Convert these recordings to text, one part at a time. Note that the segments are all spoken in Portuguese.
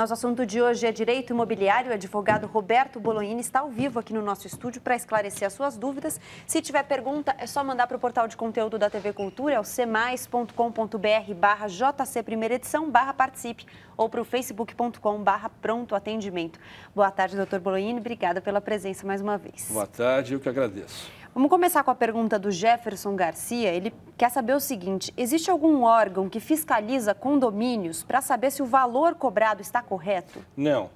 Nosso assunto de hoje é direito imobiliário. O advogado Roberto Bolognini está ao vivo aqui no nosso estúdio para esclarecer as suas dúvidas. Se tiver pergunta, é só mandar para o portal de conteúdo da TV Cultura, é o cmais.com.br barra JC Primeira Edição, barra Participe, ou para o facebook.com barra Pronto Atendimento. Boa tarde, doutor Bolognini. Obrigada pela presença mais uma vez. Boa tarde, eu que agradeço. Vamos começar com a pergunta do Jefferson Garcia. Ele quer saber o seguinte: existe algum órgão que fiscaliza condomínios para saber se o valor cobrado está correto? Não.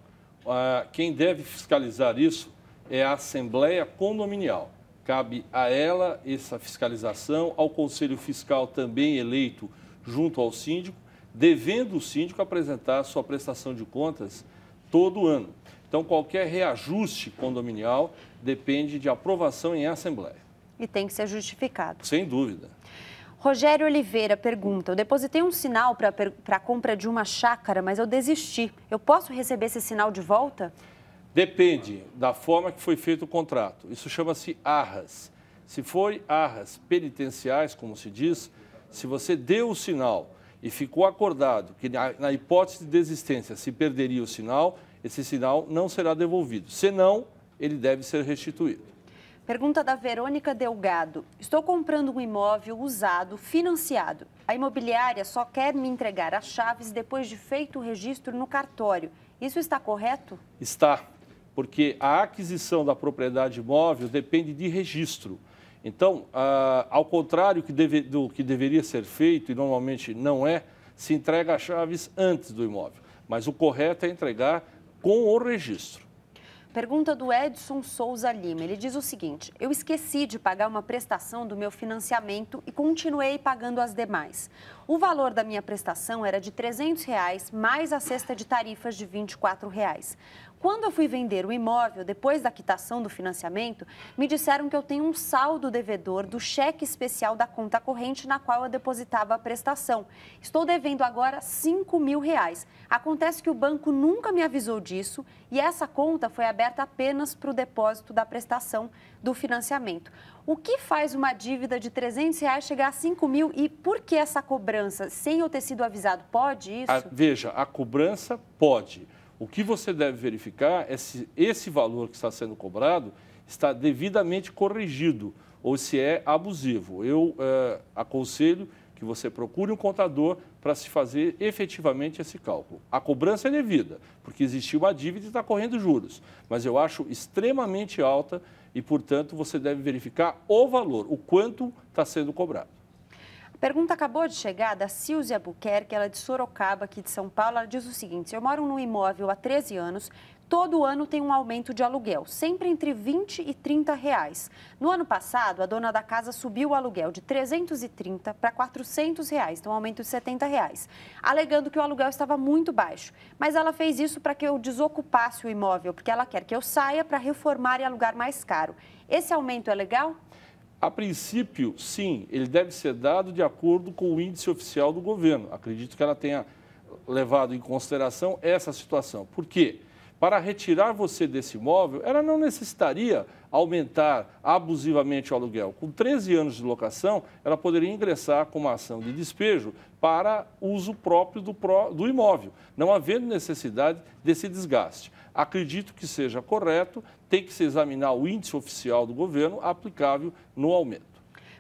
Ah, quem deve fiscalizar isso é a Assembleia Condominial. Cabe a ela essa fiscalização, ao Conselho Fiscal também eleito junto ao síndico, devendo o síndico apresentar sua prestação de contas todo ano. Então, qualquer reajuste condominial depende de aprovação em assembleia. E tem que ser justificado. Sem dúvida. Rogério Oliveira pergunta: Eu depositei um sinal para a compra de uma chácara, mas eu desisti. Eu posso receber esse sinal de volta? Depende da forma que foi feito o contrato. Isso chama-se arras. Se foi arras penitenciais, como se diz, se você deu o sinal e ficou acordado que, na, na hipótese de desistência, se perderia o sinal, esse sinal não será devolvido. Senão, ele deve ser restituído. Pergunta da Verônica Delgado. Estou comprando um imóvel usado, financiado. A imobiliária só quer me entregar as chaves depois de feito o registro no cartório. Isso está correto? Está, porque a aquisição da propriedade imóvel depende de registro. Então, ah, ao contrário que deve, do que deveria ser feito, e normalmente não é, se entrega as chaves antes do imóvel. Mas o correto é entregar com o registro. Pergunta do Edson Souza Lima. Ele diz o seguinte: Eu esqueci de pagar uma prestação do meu financiamento e continuei pagando as demais. O valor da minha prestação era de R$ 300 reais, mais a cesta de tarifas de R$ 24. Reais. Quando eu fui vender o imóvel, depois da quitação do financiamento, me disseram que eu tenho um saldo devedor do cheque especial da conta corrente na qual eu depositava a prestação. Estou devendo agora cinco mil reais. Acontece que o banco nunca me avisou disso e essa conta foi aberta apenas para o depósito da prestação do financiamento. O que faz uma dívida de 300 reais chegar a cinco mil e por que essa cobrança? cobrança sem eu ter sido avisado, pode ah, isso? A, veja, a cobrança pode. O que você deve verificar é se esse valor que está sendo cobrado está devidamente corrigido ou se é abusivo. Eu eh, aconselho que você procure um contador para se fazer efetivamente esse cálculo. A cobrança é devida, porque existiu uma dívida e está correndo juros, mas eu acho extremamente alta e, portanto, você deve verificar o valor, o quanto está sendo cobrado. Pergunta acabou de chegar da Silvia Buquerque, ela é de Sorocaba, aqui de São Paulo. Ela diz o seguinte: eu moro num imóvel há 13 anos. Todo ano tem um aumento de aluguel, sempre entre 20 e 30 reais. No ano passado, a dona da casa subiu o aluguel de 330 para 400 reais, então um aumento de 70 reais, alegando que o aluguel estava muito baixo. Mas ela fez isso para que eu desocupasse o imóvel, porque ela quer que eu saia para reformar e alugar mais caro. Esse aumento é legal? A princípio, sim, ele deve ser dado de acordo com o índice oficial do governo. Acredito que ela tenha levado em consideração essa situação. Por quê? Porque para retirar você desse imóvel, ela não necessitaria aumentar abusivamente o aluguel. Com 13 anos de locação, ela poderia ingressar com uma ação de despejo para uso próprio do, do imóvel, não havendo necessidade desse desgaste. Acredito que seja correto, tem que se examinar o índice oficial do governo aplicável no aumento.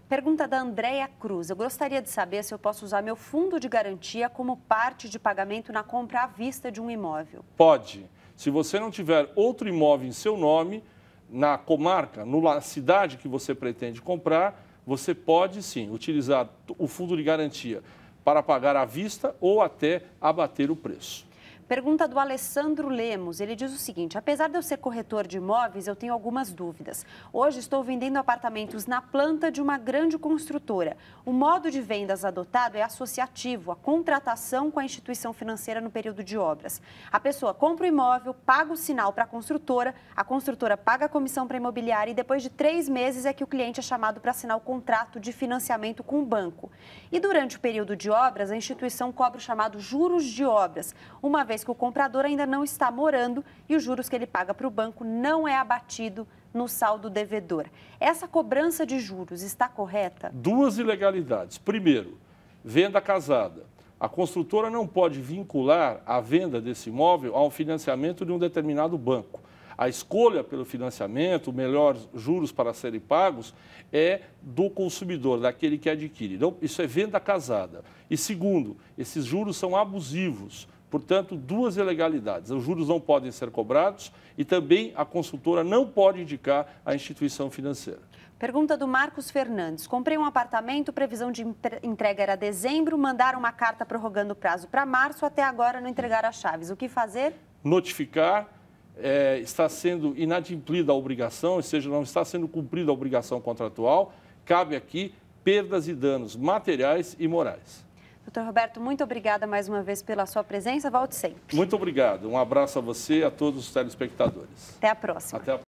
Pergunta da Andréia Cruz. Eu gostaria de saber se eu posso usar meu fundo de garantia como parte de pagamento na compra à vista de um imóvel. Pode. Se você não tiver outro imóvel em seu nome, na comarca, na cidade que você pretende comprar, você pode sim utilizar o fundo de garantia para pagar à vista ou até abater o preço. Pergunta do Alessandro Lemos. Ele diz o seguinte: apesar de eu ser corretor de imóveis, eu tenho algumas dúvidas. Hoje estou vendendo apartamentos na planta de uma grande construtora. O modo de vendas adotado é associativo, a contratação com a instituição financeira no período de obras. A pessoa compra o imóvel, paga o sinal para a construtora, a construtora paga a comissão para a imobiliária e depois de três meses é que o cliente é chamado para assinar o contrato de financiamento com o banco. E durante o período de obras, a instituição cobra o chamado juros de obras, uma vez vez que o comprador ainda não está morando e os juros que ele paga para o banco não é abatido no saldo devedor. Essa cobrança de juros está correta? Duas ilegalidades. Primeiro, venda casada. A construtora não pode vincular a venda desse imóvel ao financiamento de um determinado banco. A escolha pelo financiamento, melhores juros para serem pagos, é do consumidor, daquele que adquire. Então, isso é venda casada. E segundo, esses juros são abusivos. Portanto, duas ilegalidades. Os juros não podem ser cobrados e também a consultora não pode indicar a instituição financeira. Pergunta do Marcos Fernandes. Comprei um apartamento, previsão de entrega era dezembro, mandaram uma carta prorrogando o prazo para março, até agora não entregaram as chaves. O que fazer? Notificar, é, está sendo inadimplida a obrigação, ou seja, não está sendo cumprida a obrigação contratual, cabe aqui perdas e danos materiais e morais. Doutor Roberto, muito obrigada mais uma vez pela sua presença. Volte sempre. Muito obrigado. Um abraço a você e a todos os telespectadores. Até a próxima. Até a...